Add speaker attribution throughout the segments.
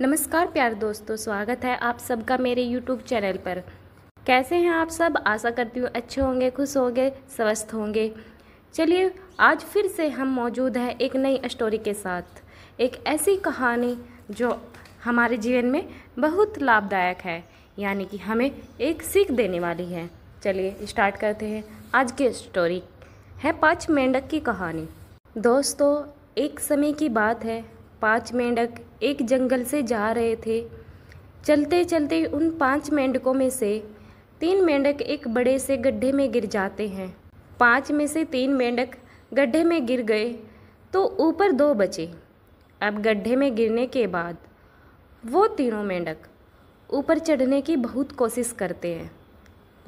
Speaker 1: नमस्कार प्यार दोस्तों स्वागत है आप सबका मेरे यूट्यूब चैनल पर कैसे हैं आप सब आशा करती हूँ अच्छे होंगे खुश होंगे स्वस्थ होंगे चलिए आज फिर से हम मौजूद हैं एक नई स्टोरी के साथ एक ऐसी कहानी जो हमारे जीवन में बहुत लाभदायक है यानी कि हमें एक सीख देने वाली है चलिए स्टार्ट करते हैं आज की स्टोरी है पाँच मेंढक की कहानी दोस्तों एक समय की बात है पांच मेंढक एक जंगल से जा रहे थे चलते चलते उन पांच मेंढकों में से तीन मेंढक एक बड़े से गड्ढे में गिर जाते हैं पांच में से तीन मेंढक गड्ढे में गिर गए तो ऊपर दो बचे अब गड्ढे में गिरने के बाद वो तीनों मेंढक ऊपर चढ़ने की बहुत कोशिश करते हैं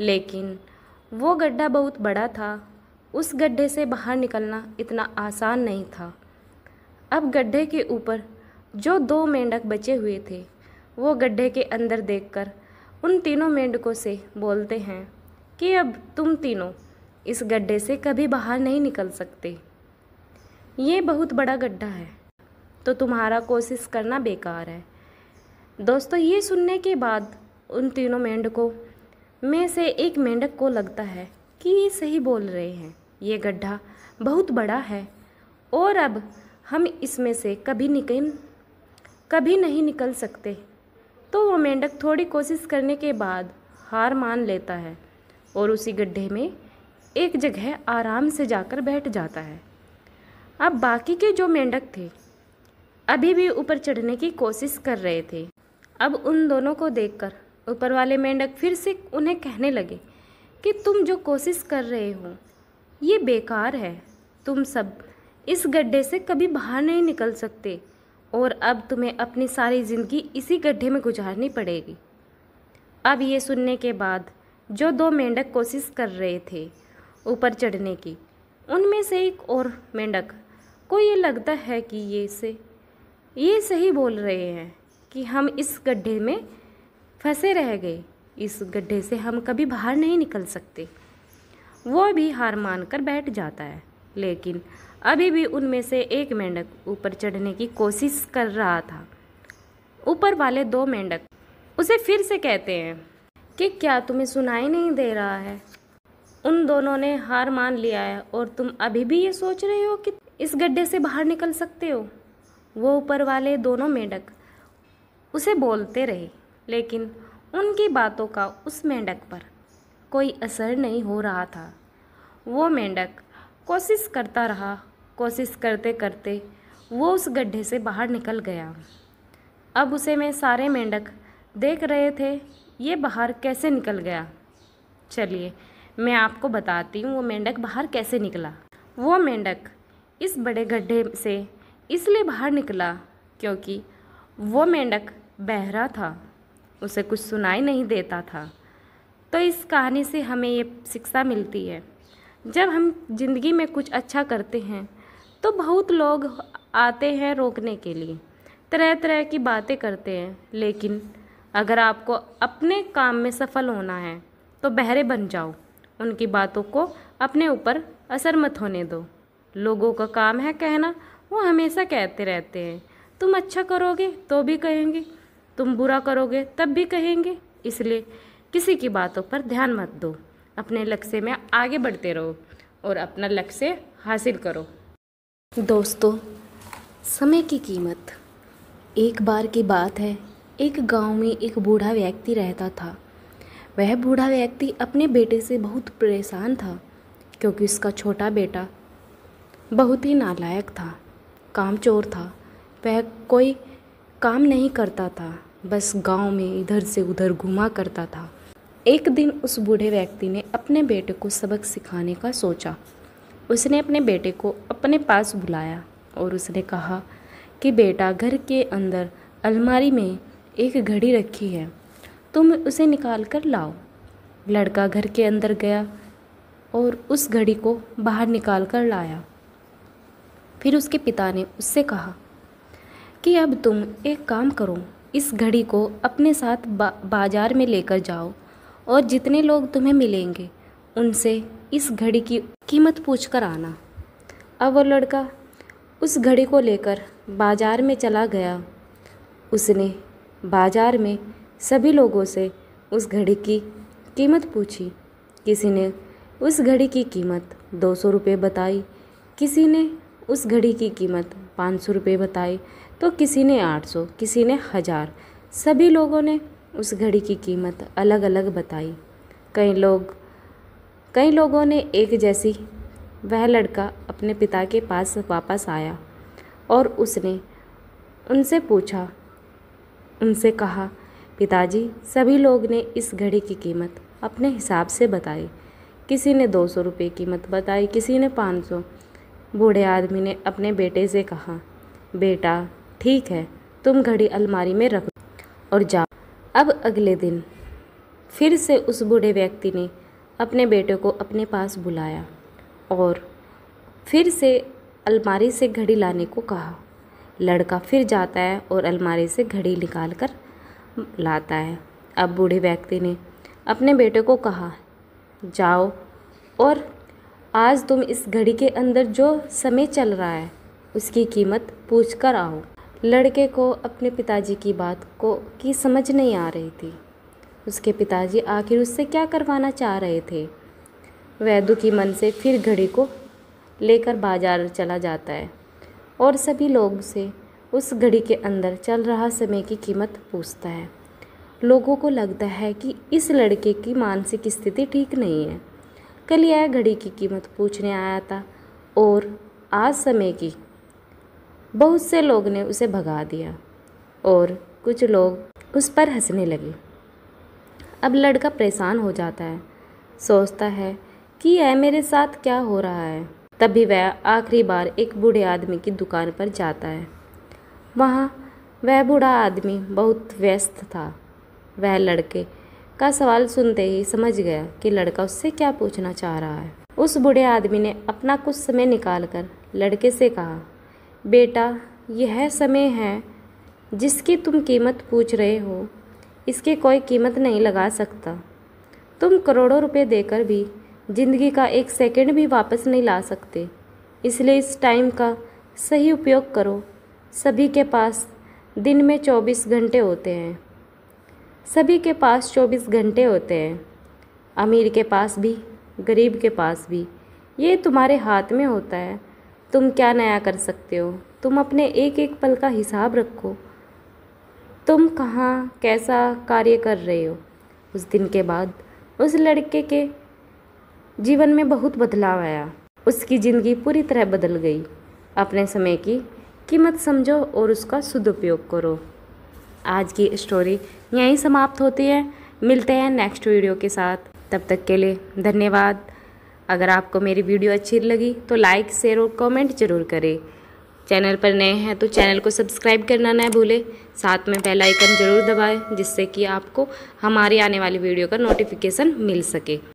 Speaker 1: लेकिन वो गड्ढा बहुत बड़ा था उस गड्ढे से बाहर निकलना इतना आसान नहीं था अब गड्ढे के ऊपर जो दो मेंढक बचे हुए थे वो गड्ढे के अंदर देखकर उन तीनों मेंढकों से बोलते हैं कि अब तुम तीनों इस गड्ढे से कभी बाहर नहीं निकल सकते ये बहुत बड़ा गड्ढा है तो तुम्हारा कोशिश करना बेकार है दोस्तों ये सुनने के बाद उन तीनों मेंढकों में से एक मेंढक को लगता है कि ये सही बोल रहे हैं ये गड्ढा बहुत बड़ा है और अब हम इसमें से कभी निकल कभी नहीं निकल सकते तो वो मेंढक थोड़ी कोशिश करने के बाद हार मान लेता है और उसी गड्ढे में एक जगह आराम से जाकर बैठ जाता है अब बाकी के जो मेंढक थे अभी भी ऊपर चढ़ने की कोशिश कर रहे थे अब उन दोनों को देखकर ऊपर वाले मेंढक फिर से उन्हें कहने लगे कि तुम जो कोशिश कर रहे हो ये बेकार है तुम सब इस गड्ढे से कभी बाहर नहीं निकल सकते और अब तुम्हें अपनी सारी ज़िंदगी इसी गड्ढे में गुजारनी पड़ेगी अब ये सुनने के बाद जो दो मेंढक कोशिश कर रहे थे ऊपर चढ़ने की उनमें से एक और मेंढक को ये लगता है कि ये से ये सही बोल रहे हैं कि हम इस गड्ढे में फंसे रह गए इस गड्ढे से हम कभी बाहर नहीं निकल सकते वो भी हार मान कर बैठ जाता है लेकिन अभी भी उनमें से एक मेंढक ऊपर चढ़ने की कोशिश कर रहा था ऊपर वाले दो मेंढक उसे फिर से कहते हैं कि क्या तुम्हें सुनाई नहीं दे रहा है उन दोनों ने हार मान लिया है और तुम अभी भी ये सोच रहे हो कि इस गड्ढे से बाहर निकल सकते हो वो ऊपर वाले दोनों मेंढक उसे बोलते रहे लेकिन उनकी बातों का उस मेंढक पर कोई असर नहीं हो रहा था वो मेंढक कोशिश करता रहा कोशिश करते करते वो उस गड्ढे से बाहर निकल गया अब उसे में सारे मेंढक देख रहे थे ये बाहर कैसे निकल गया चलिए मैं आपको बताती हूँ वो मेंढक बाहर कैसे निकला वो मेंढक इस बड़े गड्ढे से इसलिए बाहर निकला क्योंकि वो मेंढक बहरा था उसे कुछ सुनाई नहीं देता था तो इस कहानी से हमें ये शिक्षा मिलती है जब हम ज़िंदगी में कुछ अच्छा करते हैं तो बहुत लोग आते हैं रोकने के लिए तरह तरह की बातें करते हैं लेकिन अगर आपको अपने काम में सफल होना है तो बहरे बन जाओ उनकी बातों को अपने ऊपर असर मत होने दो लोगों का काम है कहना वो हमेशा कहते रहते हैं तुम अच्छा करोगे तो भी कहेंगे तुम बुरा करोगे तब भी कहेंगे इसलिए किसी की बातों पर ध्यान मत दो अपने लक्ष्य में आगे बढ़ते रहो और अपना लक्ष्य हासिल करो दोस्तों समय की कीमत एक बार की बात है एक गांव में एक बूढ़ा व्यक्ति रहता था वह बूढ़ा व्यक्ति अपने बेटे से बहुत परेशान था क्योंकि उसका छोटा बेटा बहुत ही नालायक था कामचोर था वह कोई काम नहीं करता था बस गांव में इधर से उधर घुमा करता था एक दिन उस बूढ़े व्यक्ति ने अपने बेटे को सबक सिखाने का सोचा उसने अपने बेटे को अपने पास बुलाया और उसने कहा कि बेटा घर के अंदर अलमारी में एक घड़ी रखी है तुम उसे निकाल कर लाओ लड़का घर के अंदर गया और उस घड़ी को बाहर निकाल कर लाया फिर उसके पिता ने उससे कहा कि अब तुम एक काम करो इस घड़ी को अपने साथ बा, बाजार में लेकर जाओ और जितने लोग तुम्हें मिलेंगे उनसे इस घड़ी की कीमत पूछ कर आना अब वो लड़का उस घड़ी को लेकर बाज़ार में चला गया उसने बाज़ार में सभी लोगों से उस घड़ी की कीमत पूछी किसी ने उस घड़ी की कीमत दो सौ रुपये बताई किसी ने उस घड़ी की कीमत पाँच सौ रुपये बताई तो किसी ने आठ सौ किसी ने हज़ार सभी लोगों ने उस घड़ी की कीमत अलग अलग बताई कई लोग कई लोगों ने एक जैसी वह लड़का अपने पिता के पास वापस आया और उसने उनसे पूछा उनसे कहा पिताजी सभी लोग ने इस घड़ी की कीमत अपने हिसाब से बताई किसी ने दो सौ रुपये कीमत बताई किसी ने पाँच सौ बूढ़े आदमी ने अपने बेटे से कहा बेटा ठीक है तुम घड़ी अलमारी में रख और जा अब अगले दिन फिर से उस बूढ़े व्यक्ति ने अपने बेटे को अपने पास बुलाया और फिर से अलमारी से घड़ी लाने को कहा लड़का फिर जाता है और अलमारी से घड़ी निकाल कर लाता है अब बूढ़े व्यक्ति ने अपने बेटे को कहा जाओ और आज तुम इस घड़ी के अंदर जो समय चल रहा है उसकी कीमत पूछ कर आओ लड़के को अपने पिताजी की बात को की समझ नहीं आ रही थी उसके पिताजी आखिर उससे क्या करवाना चाह रहे थे वह दुखी मन से फिर घड़ी को लेकर बाजार चला जाता है और सभी लोग से उस घड़ी के अंदर चल रहा समय की कीमत पूछता है लोगों को लगता है कि इस लड़के की मानसिक स्थिति ठीक नहीं है कल यह घड़ी की कीमत पूछने आया था और आज समय की बहुत से लोग ने उसे भगा दिया और कुछ लोग उस पर हंसने लगे अब लड़का परेशान हो जाता है सोचता है कि यह मेरे साथ क्या हो रहा है तभी वह आखिरी बार एक बूढ़े आदमी की दुकान पर जाता है वहाँ वह बूढ़ा आदमी बहुत व्यस्त था वह लड़के का सवाल सुनते ही समझ गया कि लड़का उससे क्या पूछना चाह रहा है उस बूढ़े आदमी ने अपना कुछ समय निकालकर लड़के से कहा बेटा यह समय है जिसकी तुम कीमत पूछ रहे हो इसकी कोई कीमत नहीं लगा सकता तुम करोड़ों रुपए देकर भी ज़िंदगी का एक सेकंड भी वापस नहीं ला सकते इसलिए इस टाइम का सही उपयोग करो सभी के पास दिन में 24 घंटे होते हैं सभी के पास 24 घंटे होते हैं अमीर के पास भी गरीब के पास भी ये तुम्हारे हाथ में होता है तुम क्या नया कर सकते हो तुम अपने एक एक पल का हिसाब रखो तुम कहाँ कैसा कार्य कर रहे हो उस दिन के बाद उस लड़के के जीवन में बहुत बदलाव आया उसकी ज़िंदगी पूरी तरह बदल गई अपने समय की कीमत समझो और उसका सदुपयोग करो आज की स्टोरी यहीं समाप्त होती है मिलते हैं नेक्स्ट वीडियो के साथ तब तक के लिए धन्यवाद अगर आपको मेरी वीडियो अच्छी लगी तो लाइक शेयर और कमेंट जरूर करें चैनल पर नए हैं तो चैनल को सब्सक्राइब करना ना भूलें साथ में बेल आइकन ज़रूर दबाएं जिससे कि आपको हमारी आने वाली वीडियो का नोटिफिकेशन मिल सके